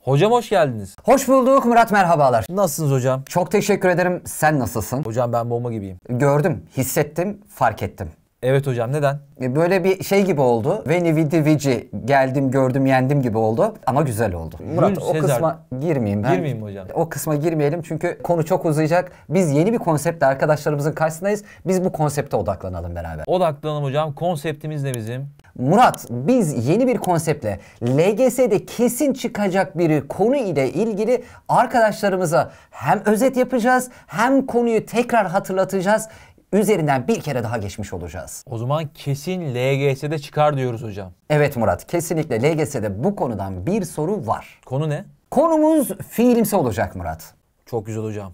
Hocam hoş geldiniz. Hoş bulduk Murat merhabalar. Nasılsınız hocam? Çok teşekkür ederim. Sen nasılsın? Hocam ben bomba gibiyim. Gördüm, hissettim, fark ettim. Evet hocam neden? E, böyle bir şey gibi oldu. Veni vidi vici geldim gördüm yendim gibi oldu. Ama güzel oldu. Murat Yürü, o Sezar. kısma girmeyeyim ben. Girmeyeyim hocam. O kısma girmeyelim çünkü konu çok uzayacak. Biz yeni bir konseptle arkadaşlarımızın karşısındayız. Biz bu konsepte odaklanalım beraber. Odaklanalım hocam. Konseptimiz ne bizim? Murat biz yeni bir konseptle LGS'de kesin çıkacak bir konu ile ilgili arkadaşlarımıza hem özet yapacağız hem konuyu tekrar hatırlatacağız. Üzerinden bir kere daha geçmiş olacağız. O zaman kesin LGS'de çıkar diyoruz hocam. Evet Murat kesinlikle LGS'de bu konudan bir soru var. Konu ne? Konumuz fiilimsi olacak Murat. Çok güzel hocam.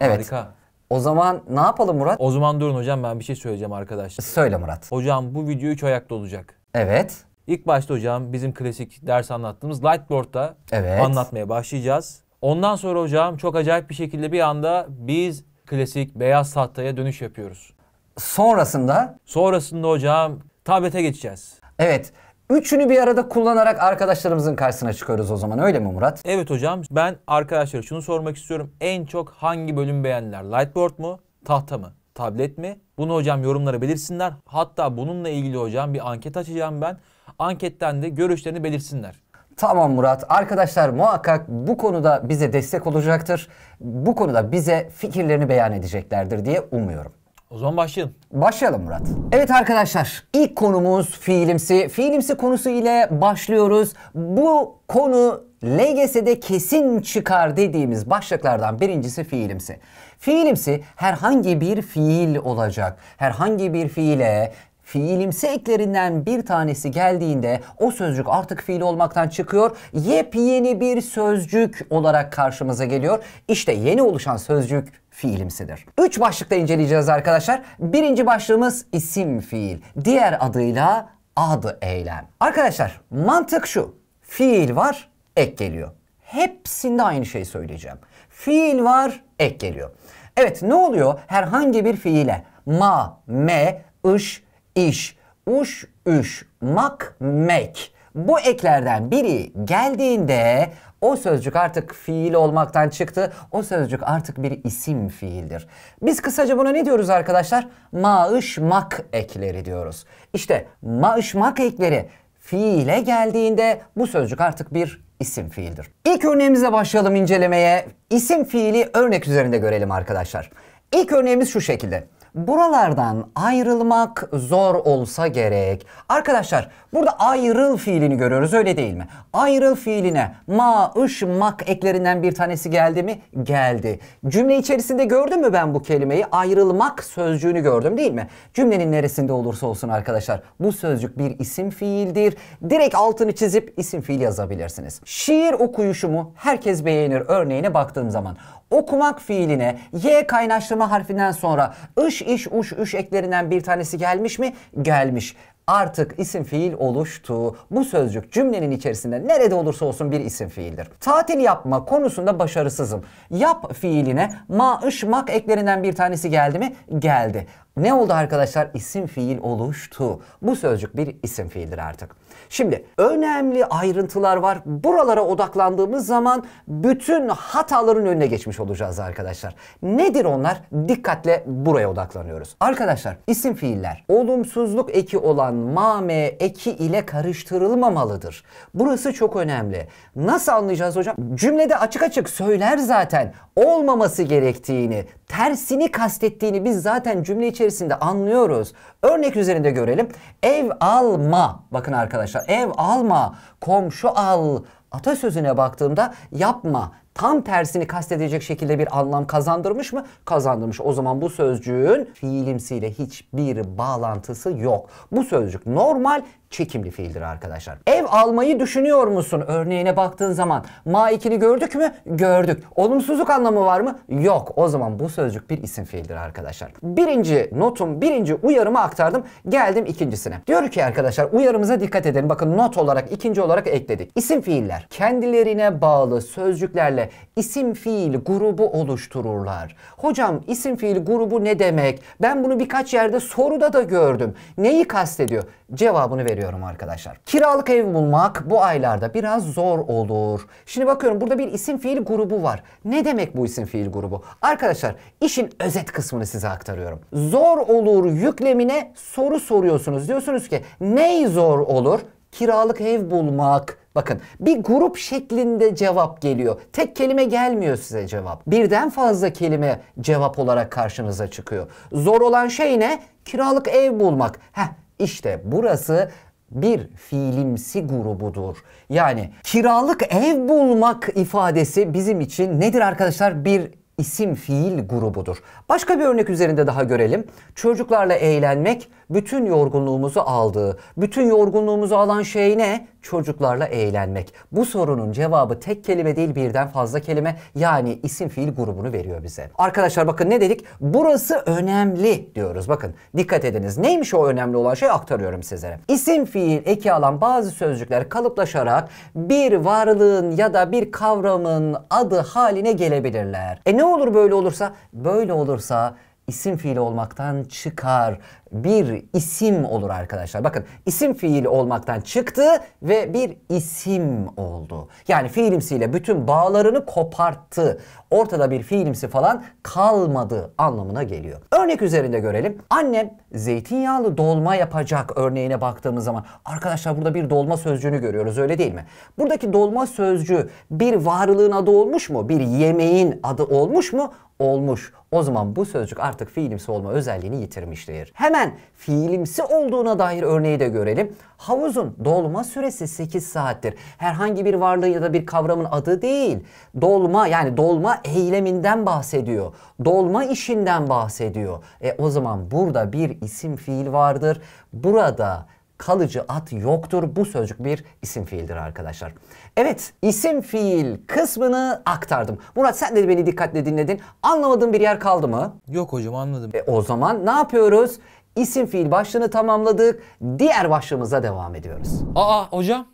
Evet. Harika. O zaman ne yapalım Murat? O zaman durun hocam ben bir şey söyleyeceğim arkadaşlar. Söyle Murat. Hocam bu video 3 ayakta olacak. Evet. İlk başta hocam bizim klasik ders anlattığımız Lightboard'da evet. anlatmaya başlayacağız. Ondan sonra hocam çok acayip bir şekilde bir anda biz klasik beyaz tahtaya dönüş yapıyoruz. Sonrasında? Sonrasında hocam tablete geçeceğiz. Evet. Üçünü bir arada kullanarak arkadaşlarımızın karşısına çıkıyoruz o zaman öyle mi Murat? Evet hocam ben arkadaşlara şunu sormak istiyorum. En çok hangi bölüm beğendiler? Lightboard mu? Tahta mı? tablet mi? Bunu hocam yorumlara belirsinler. Hatta bununla ilgili hocam bir anket açacağım ben. Anketten de görüşlerini belirsinler. Tamam Murat. Arkadaşlar muhakkak bu konuda bize destek olacaktır. Bu konuda bize fikirlerini beyan edeceklerdir diye umuyorum. O zaman başlayalım. Başlayalım Murat. Evet arkadaşlar ilk konumuz fiilimsi. Fiilimsi konusu ile başlıyoruz. Bu konu LGS'de kesin çıkar dediğimiz başlıklardan birincisi fiilimsi. Fiilimsi herhangi bir fiil olacak. Herhangi bir fiile fiilimsi eklerinden bir tanesi geldiğinde o sözcük artık fiil olmaktan çıkıyor. Yepyeni bir sözcük olarak karşımıza geliyor. İşte yeni oluşan sözcük fiilimsidir. Üç başlıkta inceleyeceğiz arkadaşlar. Birinci başlığımız isim fiil. Diğer adıyla ad eylem. Arkadaşlar mantık şu. Fiil var, ek geliyor. Hepsinde aynı şeyi söyleyeceğim. Fiil var, ek geliyor. Evet ne oluyor? Herhangi bir fiile ma, me, ış, iş, uş, üş, mak, mek. Bu eklerden biri geldiğinde o sözcük artık fiil olmaktan çıktı. O sözcük artık bir isim fiildir. Biz kısaca buna ne diyoruz arkadaşlar? Maaşmak ekleri diyoruz. İşte maaşmak ekleri fiile geldiğinde bu sözcük artık bir isim fiildir. İlk örneğimize başlayalım incelemeye. İsim fiili örnek üzerinde görelim arkadaşlar. İlk örneğimiz şu şekilde. Buralardan ayrılmak zor olsa gerek. Arkadaşlar burada ayrıl fiilini görüyoruz öyle değil mi? Ayrıl fiiline ma, ış, mak eklerinden bir tanesi geldi mi? Geldi. Cümle içerisinde gördüm mü ben bu kelimeyi? Ayrılmak sözcüğünü gördüm değil mi? Cümlenin neresinde olursa olsun arkadaşlar bu sözcük bir isim fiildir. Direkt altını çizip isim fiil yazabilirsiniz. Şiir okuyuşumu herkes beğenir örneğine baktığım zaman okumak fiiline y kaynaştırma harfinden sonra ış iş uş üş eklerinden bir tanesi gelmiş mi? Gelmiş artık isim fiil oluştu. Bu sözcük cümlenin içerisinde nerede olursa olsun bir isim fiildir. Tatil yapma konusunda başarısızım. Yap fiiline ma mak eklerinden bir tanesi geldi mi? Geldi. Ne oldu arkadaşlar? İsim fiil oluştu. Bu sözcük bir isim fiildir artık. Şimdi önemli ayrıntılar var. Buralara odaklandığımız zaman bütün hataların önüne geçmiş olacağız arkadaşlar. Nedir onlar? Dikkatle buraya odaklanıyoruz. Arkadaşlar isim fiiller olumsuzluk eki olan mame eki ile karıştırılmamalıdır. Burası çok önemli. Nasıl anlayacağız hocam? Cümlede açık açık söyler zaten olmaması gerektiğini tersini kastettiğini biz zaten cümle içerisinde anlıyoruz. Örnek üzerinde görelim. Ev alma. Bakın arkadaşlar ev alma, komşu al. Atasözüne baktığımda yapma, tam tersini kastedecek şekilde bir anlam kazandırmış mı? Kazandırmış. O zaman bu sözcüğün fiilimsiyle hiçbir bağlantısı yok. Bu sözcük normal çekimli fiildir arkadaşlar. Ev almayı düşünüyor musun? Örneğine baktığın zaman ma ikini gördük mü? Gördük. Olumsuzluk anlamı var mı? Yok. O zaman bu sözcük bir isim fiildir arkadaşlar. Birinci notum, birinci uyarımı aktarıyorum aktardım. Geldim ikincisine. Diyor ki arkadaşlar uyarımıza dikkat edelim. Bakın not olarak ikinci olarak ekledik. İsim fiiller kendilerine bağlı sözcüklerle isim fiil grubu oluştururlar. Hocam isim fiil grubu ne demek? Ben bunu birkaç yerde soruda da gördüm. Neyi kastediyor? Cevabını veriyorum arkadaşlar. Kiralık ev bulmak bu aylarda biraz zor olur. Şimdi bakıyorum burada bir isim fiil grubu var. Ne demek bu isim fiil grubu? Arkadaşlar işin özet kısmını size aktarıyorum. Zor olur yüklemine soru soruyorsunuz. Diyorsunuz ki ne zor olur? Kiralık ev bulmak. Bakın bir grup şeklinde cevap geliyor. Tek kelime gelmiyor size cevap. Birden fazla kelime cevap olarak karşınıza çıkıyor. Zor olan şey ne? Kiralık ev bulmak. Heh işte burası bir fiilimsi grubudur. Yani kiralık ev bulmak ifadesi bizim için nedir arkadaşlar? Bir isim fiil grubudur. Başka bir örnek üzerinde daha görelim. Çocuklarla eğlenmek bütün yorgunluğumuzu aldığı, bütün yorgunluğumuzu alan şey ne? Çocuklarla eğlenmek. Bu sorunun cevabı tek kelime değil birden fazla kelime yani isim fiil grubunu veriyor bize. Arkadaşlar bakın ne dedik? Burası önemli diyoruz. Bakın dikkat ediniz. Neymiş o önemli olan şey aktarıyorum sizlere. İsim fiil eki alan bazı sözcükler kalıplaşarak bir varlığın ya da bir kavramın adı haline gelebilirler. E ne olur böyle olursa? Böyle olursa isim fiil olmaktan çıkar bir isim olur arkadaşlar. Bakın isim fiil olmaktan çıktı ve bir isim oldu. Yani fiilimsiyle bütün bağlarını koparttı. Ortada bir fiilimsi falan kalmadı anlamına geliyor. Örnek üzerinde görelim. Annem zeytinyağlı dolma yapacak örneğine baktığımız zaman arkadaşlar burada bir dolma sözcüğünü görüyoruz öyle değil mi? Buradaki dolma sözcüğü bir varlığın adı olmuş mu? Bir yemeğin adı olmuş mu? Olmuş. O zaman bu sözcük artık fiilimsi olma özelliğini yitirmiştir. Hemen hemen fiilimsi olduğuna dair örneği de görelim. Havuzun dolma süresi 8 saattir. Herhangi bir varlığı ya da bir kavramın adı değil. Dolma yani dolma eyleminden bahsediyor. Dolma işinden bahsediyor. E o zaman burada bir isim fiil vardır. Burada kalıcı at yoktur. Bu sözcük bir isim fiildir arkadaşlar. Evet isim fiil kısmını aktardım. Murat sen de beni dikkatle dinledin. Anlamadığın bir yer kaldı mı? Yok hocam anladım. E, o zaman ne yapıyoruz? isim fiil başlığını tamamladık. Diğer başlığımıza devam ediyoruz. Aa hocam.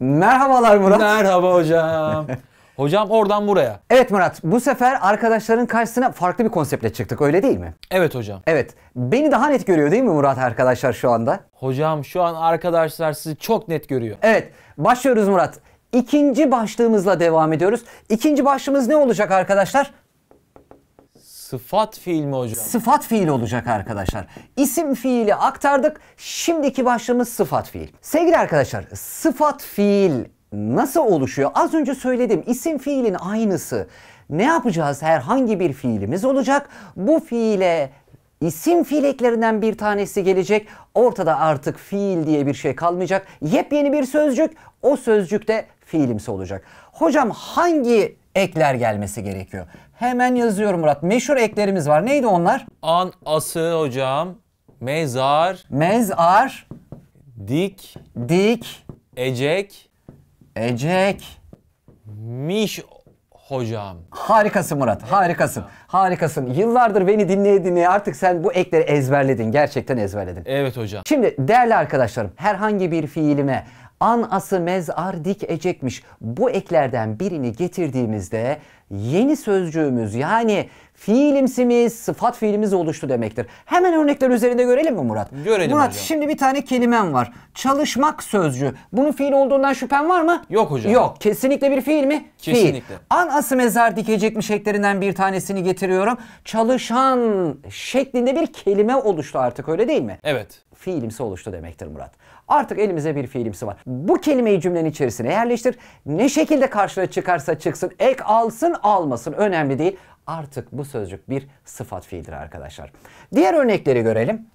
Merhabalar Murat. Merhaba hocam. Hocam oradan buraya. Evet Murat bu sefer arkadaşların karşısına farklı bir konseptle çıktık öyle değil mi? Evet hocam. Evet beni daha net görüyor değil mi Murat arkadaşlar şu anda? Hocam şu an arkadaşlar sizi çok net görüyor. Evet başlıyoruz Murat. İkinci başlığımızla devam ediyoruz. İkinci başlığımız ne olacak arkadaşlar? Sıfat fiil mi hocam? Sıfat fiil olacak arkadaşlar. İsim fiili aktardık. Şimdiki başlığımız sıfat fiil. Sevgili arkadaşlar sıfat fiil nasıl oluşuyor? Az önce söyledim isim fiilin aynısı. Ne yapacağız? Herhangi bir fiilimiz olacak. Bu fiile isim fiil eklerinden bir tanesi gelecek. Ortada artık fiil diye bir şey kalmayacak. Yepyeni bir sözcük. O sözcük de fiilimsi olacak. Hocam hangi ekler gelmesi gerekiyor? Hemen yazıyorum Murat. Meşhur eklerimiz var. Neydi onlar? An, ası hocam. Mezar. Mezar. Dik. Dik. Ecek. Ecek. Miş hocam. Harikasın Murat, harikasın. Harikasın. Yıllardır beni dinleye dinleye artık sen bu ekleri ezberledin. Gerçekten ezberledin. Evet hocam. Şimdi değerli arkadaşlarım, herhangi bir fiilime, anası mezar dikecekmiş. Bu eklerden birini getirdiğimizde yeni sözcüğümüz yani fiilimsimiz, sıfat fiilimiz oluştu demektir. Hemen örnekler üzerinde görelim mi Murat? Görelim Murat hocam. şimdi bir tane kelimem var. Çalışmak sözcüğü. Bunun fiil olduğundan şüphen var mı? Yok hocam. Yok. Kesinlikle bir fiil mi? Kesinlikle. Fiil. Anası mezar dikecekmiş eklerinden bir tanesini getiriyorum. Çalışan şeklinde bir kelime oluştu artık öyle değil mi? Evet. Fiilimsi oluştu demektir Murat. Artık elimize bir fiilimsi var. Bu kelimeyi cümlenin içerisine yerleştir. Ne şekilde karşına çıkarsa çıksın, ek alsın almasın önemli değil. Artık bu sözcük bir sıfat fiildir arkadaşlar. Diğer örnekleri görelim.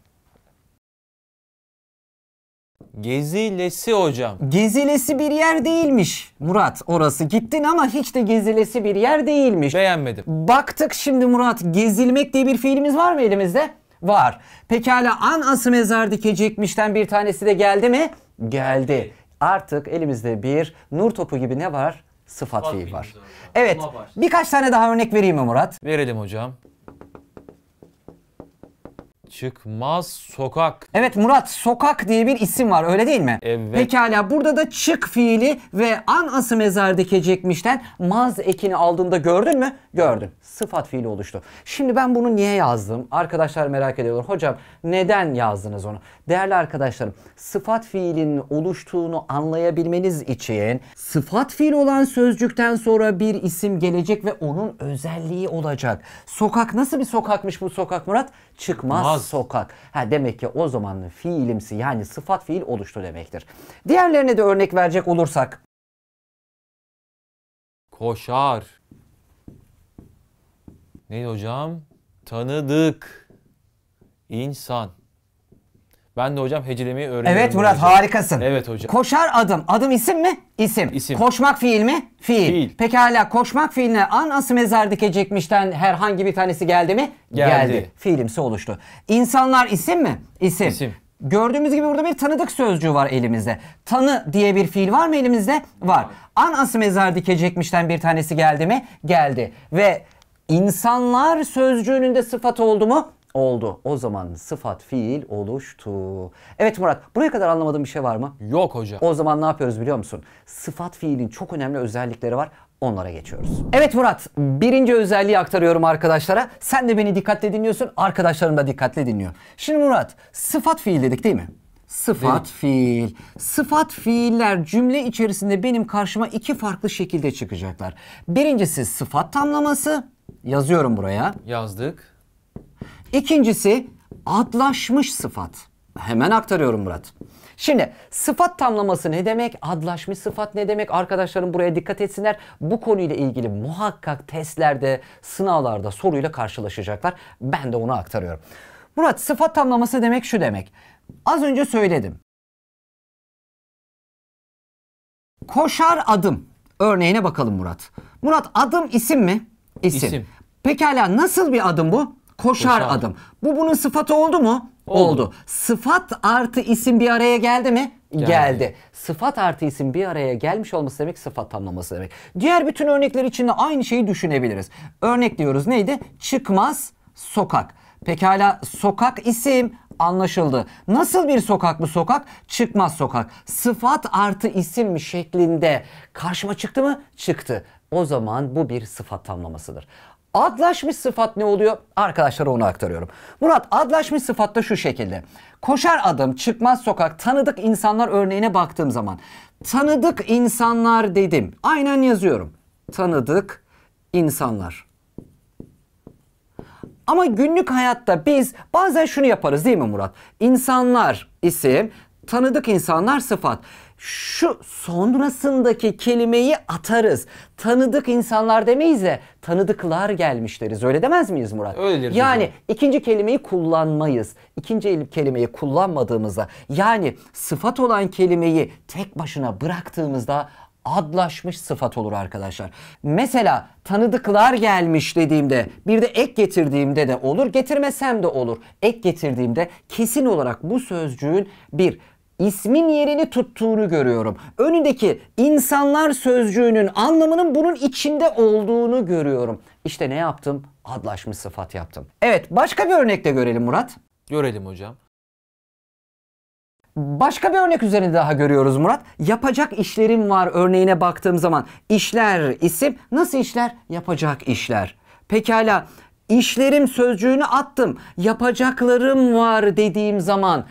Gezilesi hocam. Gezilesi bir yer değilmiş Murat orası. Gittin ama hiç de gezilesi bir yer değilmiş. Beğenmedim. Baktık şimdi Murat gezilmek diye bir fiilimiz var mı elimizde? var. Pekala an ası mezar dikecekmişten bir tanesi de geldi mi? Geldi. Artık elimizde bir nur topu gibi ne var? Sıfat, Sıfat fiil var. Evet birkaç tane daha örnek vereyim mi Murat? Verelim hocam. Çıkmaz sokak. Evet Murat sokak diye bir isim var öyle değil mi? Evet. Pekala burada da çık fiili ve anası mezar dikecekmişten maz ekini aldığında gördün mü? Gördüm. Sıfat fiili oluştu. Şimdi ben bunu niye yazdım? Arkadaşlar merak ediyorlar. Hocam neden yazdınız onu? Değerli arkadaşlarım sıfat fiilinin oluştuğunu anlayabilmeniz için sıfat fiil olan sözcükten sonra bir isim gelecek ve onun özelliği olacak. Sokak nasıl bir sokakmış bu sokak Murat? Çıkmaz. Maz az sokak. Ha demek ki o zamanın fiilimsi yani sıfat fiil oluştu demektir. Diğerlerine de örnek verecek olursak. Koşar. Ne hocam? Tanıdık. insan. Ben de hocam hecelemeyi öğreniyorum. Evet Murat hocam. harikasın. Evet hocam. Koşar adım. Adım isim mi? İsim. İsim. Koşmak fiil mi? Fiil. fiil. Pekala koşmak fiiline an ası mezar dikecekmişten herhangi bir tanesi geldi mi? Geldi. geldi. Fiilimsi oluştu. İnsanlar isim mi? İsim. İsim. Gördüğümüz gibi burada bir tanıdık sözcüğü var elimizde. Tanı diye bir fiil var mı elimizde? Var. Anası mezar dikecekmişten bir tanesi geldi mi? Geldi. Ve insanlar sözcüğünün de sıfat oldu mu? Oldu. O zaman sıfat fiil oluştu. Evet Murat buraya kadar anlamadığım bir şey var mı? Yok hocam. O zaman ne yapıyoruz biliyor musun? Sıfat fiilin çok önemli özellikleri var. Onlara geçiyoruz. Evet Murat, birinci özelliği aktarıyorum arkadaşlara. Sen de beni dikkatle dinliyorsun, arkadaşlarım da dikkatle dinliyor. Şimdi Murat, sıfat fiil dedik değil mi? Sıfat Değil. fiil. Sıfat fiiller cümle içerisinde benim karşıma iki farklı şekilde çıkacaklar. Birincisi sıfat tamlaması. Yazıyorum buraya. Yazdık. İkincisi adlaşmış sıfat. Hemen aktarıyorum Murat. Şimdi sıfat tamlaması ne demek? Adlaşmış sıfat ne demek? Arkadaşlarım buraya dikkat etsinler. Bu konuyla ilgili muhakkak testlerde, sınavlarda soruyla karşılaşacaklar. Ben de onu aktarıyorum. Murat sıfat tamlaması demek şu demek. Az önce söyledim. Koşar adım. Örneğine bakalım Murat. Murat adım isim mi? İsim. isim. Pekala nasıl bir adım bu? koşar, koşar. adım. Bu bunun sıfatı oldu mu? Oldu. oldu. Sıfat artı isim bir araya geldi mi? Geldi. geldi. Sıfat artı isim bir araya gelmiş olması demek sıfat tamlaması demek. Diğer bütün örnekler için de aynı şeyi düşünebiliriz. Örnek diyoruz neydi? Çıkmaz sokak. Pekala sokak isim anlaşıldı. Nasıl bir sokak bu sokak? Çıkmaz sokak. Sıfat artı isim şeklinde karşıma çıktı mı? Çıktı. O zaman bu bir sıfat tamlamasıdır. Adlaşmış sıfat ne oluyor? Arkadaşlara onu aktarıyorum. Murat adlaşmış sıfat da şu şekilde. Koşar adım, çıkmaz sokak, tanıdık insanlar örneğine baktığım zaman. Tanıdık insanlar dedim. Aynen yazıyorum. Tanıdık insanlar. Ama günlük hayatta biz bazen şunu yaparız değil mi Murat? İnsanlar isim, tanıdık insanlar sıfat şu sonrasındaki kelimeyi atarız. Tanıdık insanlar demeyiz de tanıdıklar gelmiş deriz. Öyle demez miyiz Murat? Öyle deriz. Yani hocam. ikinci kelimeyi kullanmayız. İkinci kelimeyi kullanmadığımızda yani sıfat olan kelimeyi tek başına bıraktığımızda adlaşmış sıfat olur arkadaşlar. Mesela tanıdıklar gelmiş dediğimde bir de ek getirdiğimde de olur getirmesem de olur. Ek getirdiğimde kesin olarak bu sözcüğün bir ismin yerini tuttuğunu görüyorum. Önündeki insanlar sözcüğünün anlamının bunun içinde olduğunu görüyorum. İşte ne yaptım? Adlaşmış sıfat yaptım. Evet başka bir örnekte görelim Murat. Görelim hocam. Başka bir örnek üzerinde daha görüyoruz Murat. Yapacak işlerim var örneğine baktığım zaman. işler isim. Nasıl işler? Yapacak işler. Pekala işlerim sözcüğünü attım. Yapacaklarım var dediğim zaman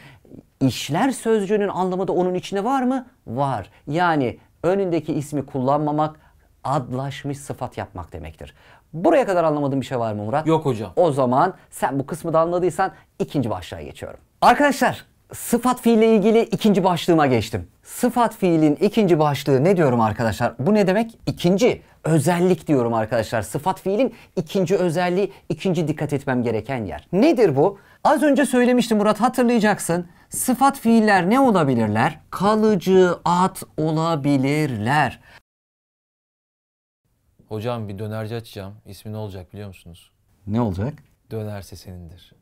İşler sözcüğünün anlamı da onun içine var mı? Var. Yani önündeki ismi kullanmamak adlaşmış sıfat yapmak demektir. Buraya kadar anlamadığım bir şey var mı Murat? Yok hocam. O zaman sen bu kısmı da anladıysan ikinci başlığa geçiyorum. Arkadaşlar sıfat fiil ile ilgili ikinci başlığıma geçtim. Sıfat fiilin ikinci başlığı ne diyorum arkadaşlar? Bu ne demek? İkinci özellik diyorum arkadaşlar. Sıfat fiilin ikinci özelliği, ikinci dikkat etmem gereken yer. Nedir bu? Az önce söylemiştim Murat hatırlayacaksın. Sıfat fiiller ne olabilirler? Kalıcı at olabilirler. Hocam bir dönerci açacağım. İsmi ne olacak biliyor musunuz? Ne olacak? Dönerse senindir.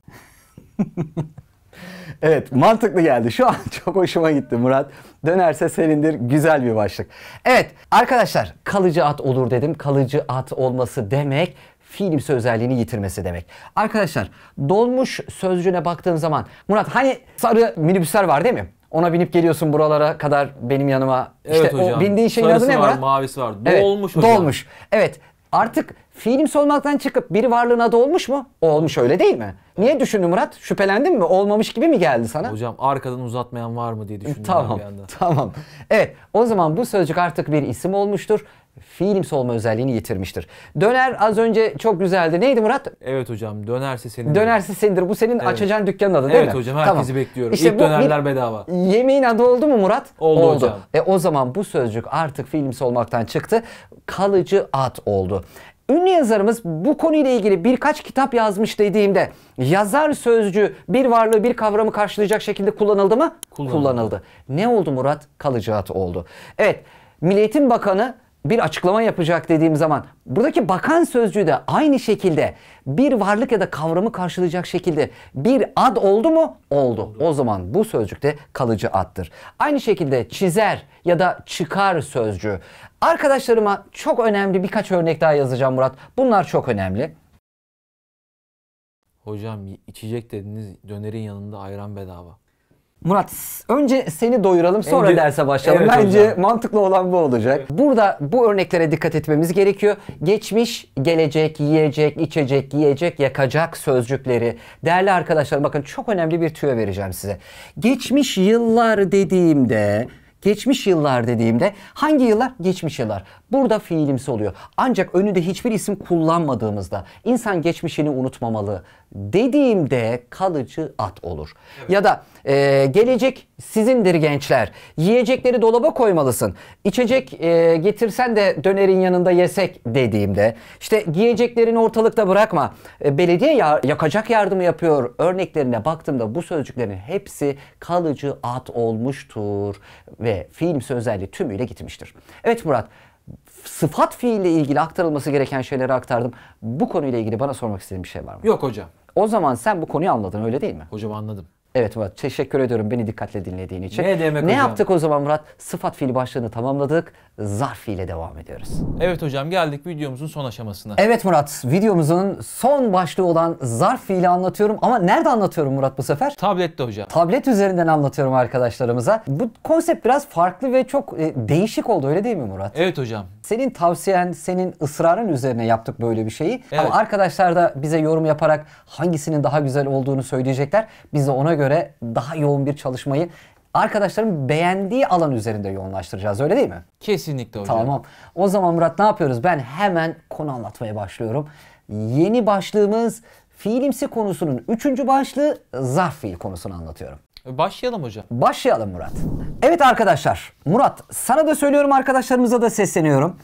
evet mantıklı geldi. Şu an çok hoşuma gitti Murat. Dönerse senindir güzel bir başlık. Evet arkadaşlar kalıcı at olur dedim. Kalıcı at olması demek fiilimsi özelliğini yitirmesi demek. Arkadaşlar dolmuş sözcüğüne baktığın zaman Murat hani sarı minibüsler var değil mi? Ona binip geliyorsun buralara kadar benim yanıma. Evet işte hocam. O bindiğin şeyin Sarısı adı ne var, Murat? mavisi var. Dolmuş evet, hocam. Dolmuş. Evet. Artık fiilimsi olmaktan çıkıp bir varlığına dolmuş mu? Olmuş öyle değil mi? Niye düşündün Murat? Şüphelendin mi? Olmamış gibi mi geldi sana? Hocam arkadan uzatmayan var mı diye düşündüm tamam, bir anda. Tamam. Evet o zaman bu sözcük artık bir isim olmuştur fiilimsi olma özelliğini yitirmiştir. Döner az önce çok güzeldi. Neydi Murat? Evet hocam dönerse senin. Dönerse senindir. Bu senin evet. açacağın dükkanın adı değil evet, mi? Evet hocam herkesi tamam. bekliyorum. İşte İlk dönerler bedava. Yemeğin adı oldu mu Murat? Oldu, oldu. hocam. E o zaman bu sözcük artık fiilimsi olmaktan çıktı. Kalıcı at oldu. Ünlü yazarımız bu konuyla ilgili birkaç kitap yazmış dediğimde yazar sözcüğü bir varlığı bir kavramı karşılayacak şekilde kullanıldı mı? Kullanıldı. kullanıldı. Ne oldu Murat? Kalıcı at oldu. Evet Milliyetin Bakanı bir açıklama yapacak dediğim zaman buradaki bakan sözcüğü de aynı şekilde bir varlık ya da kavramı karşılayacak şekilde bir ad oldu mu? Oldu. O zaman bu sözcük de kalıcı addır. Aynı şekilde çizer ya da çıkar sözcüğü. Arkadaşlarıma çok önemli birkaç örnek daha yazacağım Murat. Bunlar çok önemli. Hocam içecek dediniz dönerin yanında ayran bedava. Murat önce seni doyuralım sonra önce, derse başlayalım. Evet Bence hocam. mantıklı olan bu olacak. Burada bu örneklere dikkat etmemiz gerekiyor. Geçmiş, gelecek, yiyecek, içecek, yiyecek, yakacak sözcükleri. Değerli arkadaşlar bakın çok önemli bir tüyo vereceğim size. Geçmiş yıllar dediğimde Geçmiş yıllar dediğimde hangi yıllar? Geçmiş yıllar. Burada fiilimsi oluyor. Ancak önünde hiçbir isim kullanmadığımızda insan geçmişini unutmamalı dediğimde kalıcı at olur. Evet. Ya da e, gelecek sizindir gençler. Yiyecekleri dolaba koymalısın. İçecek e, getirsen de dönerin yanında yesek dediğimde. işte giyeceklerini ortalıkta bırakma. E, belediye ya, yakacak yardımı yapıyor. Örneklerine baktığımda bu sözcüklerin hepsi kalıcı at olmuştur. Ve film özelliği tümüyle gitmiştir. Evet Murat sıfat fiiliyle ilgili aktarılması gereken şeyleri aktardım. Bu konuyla ilgili bana sormak istediğin bir şey var mı? Yok hocam. O zaman sen bu konuyu anladın öyle değil mi? Hocam anladım. Evet Murat teşekkür ediyorum beni dikkatle dinlediğin için. Ne demek Ne hocam? yaptık o zaman Murat? Sıfat fiil başlığını tamamladık. Zarf ile devam ediyoruz. Evet hocam geldik videomuzun son aşamasına. Evet Murat videomuzun son başlığı olan zarf fiili anlatıyorum. Ama nerede anlatıyorum Murat bu sefer? Tablette hocam. Tablet üzerinden anlatıyorum arkadaşlarımıza. Bu konsept biraz farklı ve çok e, değişik oldu öyle değil mi Murat? Evet hocam senin tavsiyen, senin ısrarın üzerine yaptık böyle bir şeyi. Evet. Ama arkadaşlar da bize yorum yaparak hangisinin daha güzel olduğunu söyleyecekler. Biz de ona göre daha yoğun bir çalışmayı arkadaşların beğendiği alan üzerinde yoğunlaştıracağız öyle değil mi? Kesinlikle hocam. Tamam. O zaman Murat ne yapıyoruz? Ben hemen konu anlatmaya başlıyorum. Yeni başlığımız fiilimsi konusunun üçüncü başlığı zarf fiil konusunu anlatıyorum. Başlayalım hocam. Başlayalım Murat. Evet arkadaşlar. Murat sana da söylüyorum arkadaşlarımıza da sesleniyorum.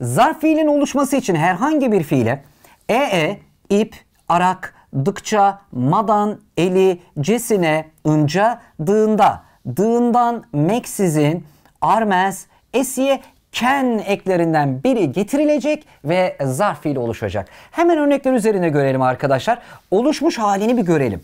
Zarf fiilin oluşması için herhangi bir fiile ee, ip, arak, dıkça, madan, eli, cesine, ınca, dığında, dığından, meksizin, armez, esiye, ken eklerinden biri getirilecek ve zarf fiil oluşacak. Hemen örnekler üzerine görelim arkadaşlar. Oluşmuş halini bir görelim.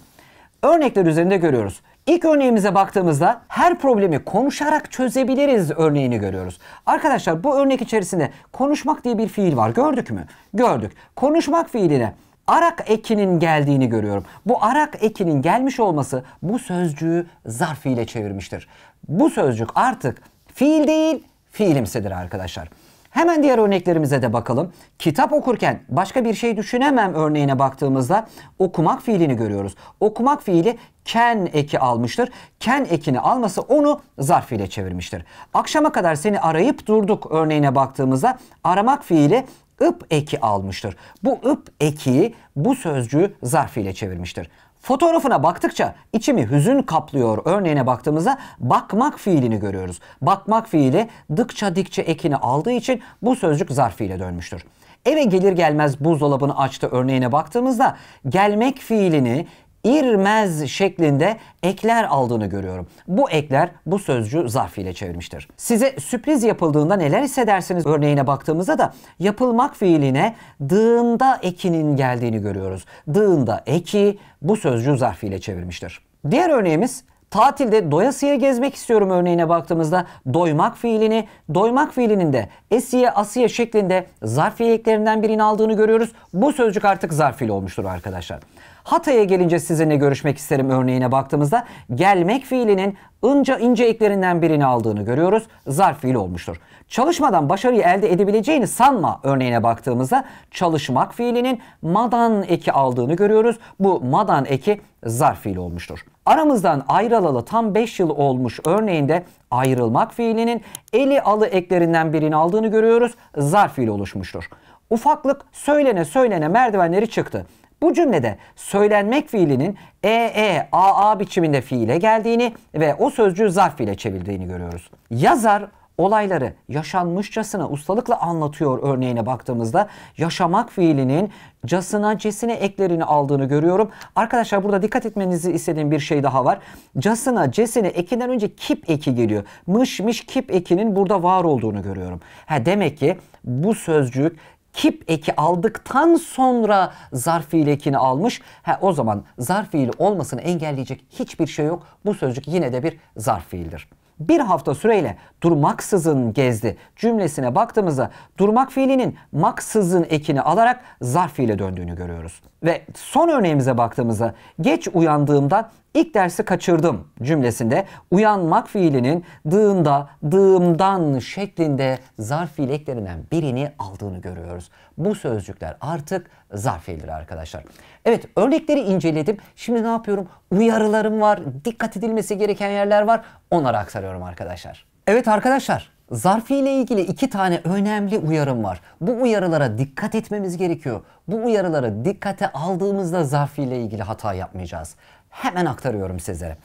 Örnekler üzerinde görüyoruz. İlk örneğimize baktığımızda her problemi konuşarak çözebiliriz örneğini görüyoruz. Arkadaşlar bu örnek içerisinde konuşmak diye bir fiil var. Gördük mü? Gördük. Konuşmak fiiline arak ekinin geldiğini görüyorum. Bu arak ekinin gelmiş olması bu sözcüğü zarf ile çevirmiştir. Bu sözcük artık fiil değil fiilimsedir arkadaşlar. Hemen diğer örneklerimize de bakalım. Kitap okurken başka bir şey düşünemem örneğine baktığımızda okumak fiilini görüyoruz. Okumak fiili ken eki almıştır. Ken ekini alması onu zarf ile çevirmiştir. Akşama kadar seni arayıp durduk örneğine baktığımızda aramak fiili ıp eki almıştır. Bu ıp eki bu sözcüğü zarf ile çevirmiştir. Fotoğrafına baktıkça içimi hüzün kaplıyor örneğine baktığımızda bakmak fiilini görüyoruz. Bakmak fiili dıkça dikçe ekini aldığı için bu sözcük zarf fiile dönmüştür. Eve gelir gelmez buzdolabını açtı örneğine baktığımızda gelmek fiilini irmez şeklinde ekler aldığını görüyorum. Bu ekler bu sözcü zarf ile çevirmiştir. Size sürpriz yapıldığında neler hissedersiniz örneğine baktığımızda da yapılmak fiiline dığında ekinin geldiğini görüyoruz. Dığında eki bu sözcü zarf ile çevirmiştir. Diğer örneğimiz tatilde doyasıya gezmek istiyorum örneğine baktığımızda doymak fiilini, doymak fiilinin de esiye asiye şeklinde zarfiye eklerinden birini aldığını görüyoruz. Bu sözcük artık zarf olmuştur arkadaşlar. Hatay'a gelince sizinle görüşmek isterim örneğine baktığımızda gelmek fiilinin ince ince eklerinden birini aldığını görüyoruz. Zarf fiil olmuştur. Çalışmadan başarıyı elde edebileceğini sanma örneğine baktığımızda çalışmak fiilinin madan eki aldığını görüyoruz. Bu madan eki zarf fiil olmuştur. Aramızdan ayrılalı tam 5 yıl olmuş örneğinde ayrılmak fiilinin eli alı eklerinden birini aldığını görüyoruz. Zarf fiil oluşmuştur. Ufaklık söylene söylene merdivenleri çıktı. Bu cümlede söylenmek fiilinin ee, aa biçiminde fiile geldiğini ve o sözcüğü zarf ile çevirdiğini görüyoruz. Yazar olayları yaşanmışçasına ustalıkla anlatıyor örneğine baktığımızda yaşamak fiilinin casına cesine eklerini aldığını görüyorum. Arkadaşlar burada dikkat etmenizi istediğim bir şey daha var. Casına cesine ekinden önce kip eki geliyor. Mış miş kip ekinin burada var olduğunu görüyorum. Ha demek ki bu sözcük kip eki aldıktan sonra zarf fiil ekini almış. Ha, o zaman zarf fiili olmasını engelleyecek hiçbir şey yok. Bu sözcük yine de bir zarf fiildir. Bir hafta süreyle durmaksızın gezdi cümlesine baktığımızda durmak fiilinin maksızın ekini alarak zarf fiile döndüğünü görüyoruz. Ve son örneğimize baktığımızda geç uyandığımda ilk dersi kaçırdım cümlesinde uyanmak fiilinin dığında, dığımdan şeklinde zarf fiileklerinden birini aldığını görüyoruz. Bu sözcükler artık zarf fiildir arkadaşlar. Evet örnekleri inceledim. Şimdi ne yapıyorum? Uyarılarım var, dikkat edilmesi gereken yerler var. Onları aktarıyorum arkadaşlar. Evet arkadaşlar Zarfi ile ilgili iki tane önemli uyarım var. Bu uyarılara dikkat etmemiz gerekiyor. Bu uyarıları dikkate aldığımızda zarfi ile ilgili hata yapmayacağız. Hemen aktarıyorum sizlere.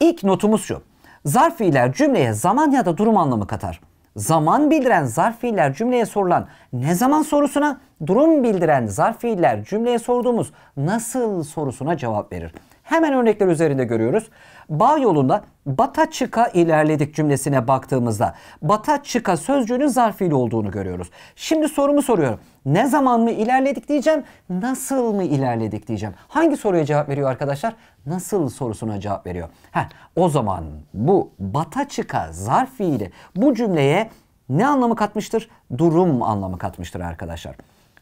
İlk notumuz şu. Zarf cümleye zaman ya da durum anlamı katar. Zaman bildiren zarf cümleye sorulan ne zaman sorusuna, durum bildiren zarf cümleye sorduğumuz nasıl sorusuna cevap verir. Hemen örnekler üzerinde görüyoruz. Bağ yolunda bata çıka ilerledik cümlesine baktığımızda bata çıka sözcüğünün zarfil olduğunu görüyoruz. Şimdi sorumu soruyorum. Ne zaman mı ilerledik diyeceğim, nasıl mı ilerledik diyeceğim. Hangi soruya cevap veriyor arkadaşlar? Nasıl sorusuna cevap veriyor. Heh, o zaman bu bata çıka zarf fiili bu cümleye ne anlamı katmıştır? Durum anlamı katmıştır arkadaşlar.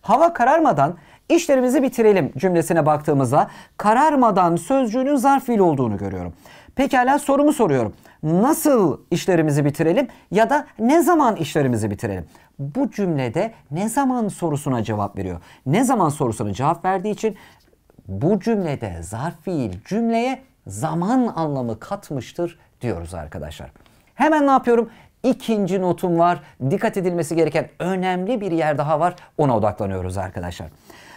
Hava kararmadan İşlerimizi bitirelim cümlesine baktığımızda kararmadan sözcüğünün zarf fiil olduğunu görüyorum. Pekala sorumu soruyorum. Nasıl işlerimizi bitirelim ya da ne zaman işlerimizi bitirelim? Bu cümlede ne zaman sorusuna cevap veriyor. Ne zaman sorusuna cevap verdiği için bu cümlede zarf fiil cümleye zaman anlamı katmıştır diyoruz arkadaşlar. Hemen ne yapıyorum? İkinci notum var. Dikkat edilmesi gereken önemli bir yer daha var. Ona odaklanıyoruz arkadaşlar.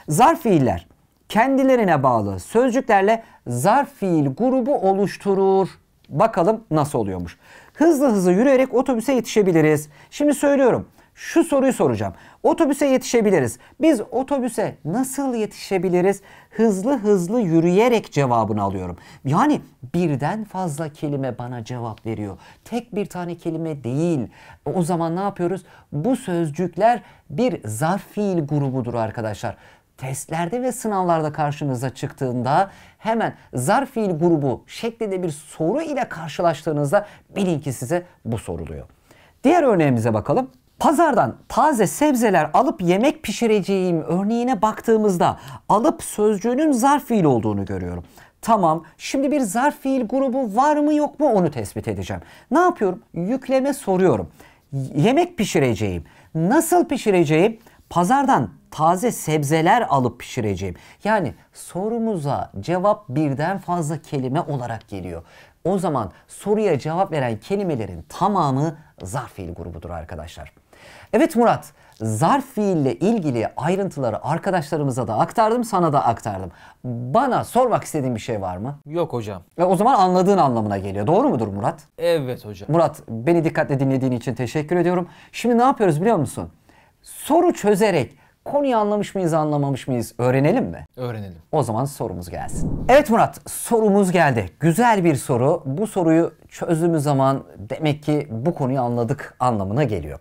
Zarf fiiller kendilerine bağlı sözcüklerle zarf fiil grubu oluşturur. Bakalım nasıl oluyormuş. Hızlı hızlı yürüyerek otobüse yetişebiliriz. Şimdi söylüyorum. Şu soruyu soracağım. Otobüse yetişebiliriz. Biz otobüse nasıl yetişebiliriz? Hızlı hızlı yürüyerek cevabını alıyorum. Yani birden fazla kelime bana cevap veriyor. Tek bir tane kelime değil. O zaman ne yapıyoruz? Bu sözcükler bir zarf fiil grubudur arkadaşlar testlerde ve sınavlarda karşınıza çıktığında hemen zarf fiil grubu şeklinde bir soru ile karşılaştığınızda bilin ki size bu soruluyor. Diğer örneğimize bakalım. Pazardan taze sebzeler alıp yemek pişireceğim örneğine baktığımızda alıp sözcüğünün zarf fiil olduğunu görüyorum. Tamam şimdi bir zarf fiil grubu var mı yok mu onu tespit edeceğim. Ne yapıyorum? Yükleme soruyorum. Yemek pişireceğim. Nasıl pişireceğim? Pazardan taze sebzeler alıp pişireceğim. Yani sorumuza cevap birden fazla kelime olarak geliyor. O zaman soruya cevap veren kelimelerin tamamı zarf fiil grubudur arkadaşlar. Evet Murat, zarf fiille ilgili ayrıntıları arkadaşlarımıza da aktardım, sana da aktardım. Bana sormak istediğin bir şey var mı? Yok hocam. Ve o zaman anladığın anlamına geliyor. Doğru mudur Murat? Evet hocam. Murat, beni dikkatle dinlediğin için teşekkür ediyorum. Şimdi ne yapıyoruz biliyor musun? Soru çözerek Konuyu anlamış mıyız anlamamış mıyız öğrenelim mi? Öğrenelim. O zaman sorumuz gelsin. Evet Murat sorumuz geldi. Güzel bir soru. Bu soruyu çözdüğümüz zaman demek ki bu konuyu anladık anlamına geliyor.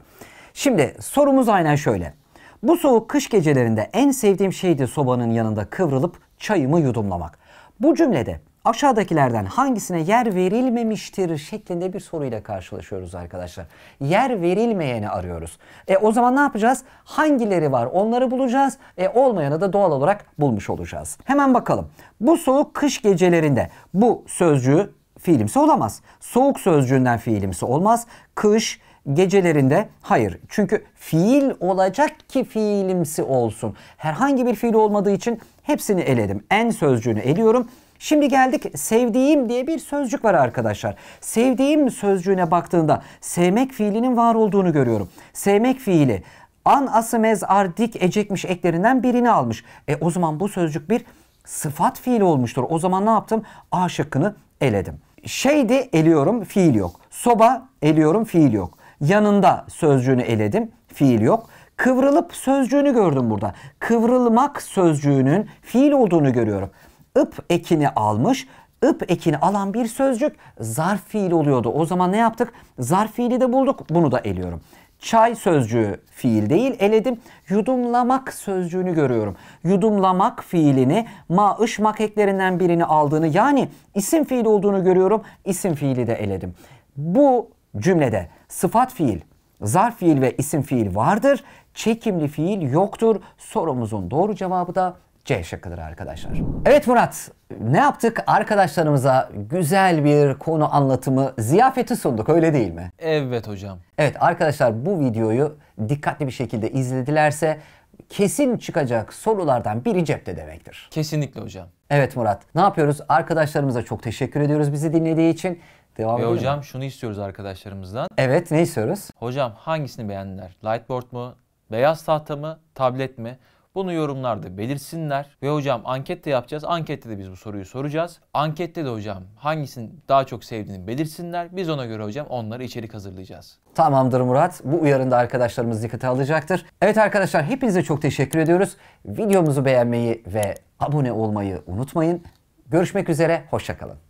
Şimdi sorumuz aynen şöyle. Bu soğuk kış gecelerinde en sevdiğim şeydi sobanın yanında kıvrılıp çayımı yudumlamak. Bu cümlede aşağıdakilerden hangisine yer verilmemiştir şeklinde bir soruyla karşılaşıyoruz arkadaşlar. Yer verilmeyeni arıyoruz. E, o zaman ne yapacağız? Hangileri var onları bulacağız. E, olmayanı da doğal olarak bulmuş olacağız. Hemen bakalım. Bu soğuk kış gecelerinde bu sözcüğü fiilimsi olamaz. Soğuk sözcüğünden fiilimsi olmaz. Kış, gecelerinde hayır. Çünkü fiil olacak ki fiilimsi olsun. Herhangi bir fiil olmadığı için hepsini eledim. En sözcüğünü eliyorum. Şimdi geldik sevdiğim diye bir sözcük var arkadaşlar. Sevdiğim sözcüğüne baktığında sevmek fiilinin var olduğunu görüyorum. Sevmek fiili an asımez ardik ecekmiş eklerinden birini almış. E o zaman bu sözcük bir sıfat fiili olmuştur. O zaman ne yaptım? A şıkkını eledim. Şeydi eliyorum fiil yok. Soba eliyorum fiil yok. Yanında sözcüğünü eledim fiil yok. Kıvrılıp sözcüğünü gördüm burada. Kıvrılmak sözcüğünün fiil olduğunu görüyorum ıp ekini almış. ıp ekini alan bir sözcük zarf fiil oluyordu. O zaman ne yaptık? Zarf fiili de bulduk. Bunu da eliyorum. Çay sözcüğü fiil değil eledim. Yudumlamak sözcüğünü görüyorum. Yudumlamak fiilini ma ışmak eklerinden birini aldığını yani isim fiil olduğunu görüyorum. İsim fiili de eledim. Bu cümlede sıfat fiil, zarf fiil ve isim fiil vardır. Çekimli fiil yoktur. Sorumuzun doğru cevabı da C şıkkıdır arkadaşlar. Evet Murat, ne yaptık? Arkadaşlarımıza güzel bir konu anlatımı, ziyafeti sunduk öyle değil mi? Evet hocam. Evet arkadaşlar bu videoyu dikkatli bir şekilde izledilerse kesin çıkacak sorulardan biri cepte demektir. Kesinlikle hocam. Evet Murat, ne yapıyoruz? Arkadaşlarımıza çok teşekkür ediyoruz bizi dinlediği için. Devam Ve hocam şunu istiyoruz arkadaşlarımızdan. Evet, ne istiyoruz? Hocam hangisini beğendiler? Lightboard mu? Beyaz tahta mı? Tablet mi? Bunu yorumlarda belirsinler. Ve hocam anket de yapacağız. Ankette de biz bu soruyu soracağız. Ankette de hocam hangisini daha çok sevdiğini belirsinler. Biz ona göre hocam onları içerik hazırlayacağız. Tamamdır Murat. Bu uyarında arkadaşlarımız dikkate alacaktır. Evet arkadaşlar hepinize çok teşekkür ediyoruz. Videomuzu beğenmeyi ve abone olmayı unutmayın. Görüşmek üzere, hoşçakalın.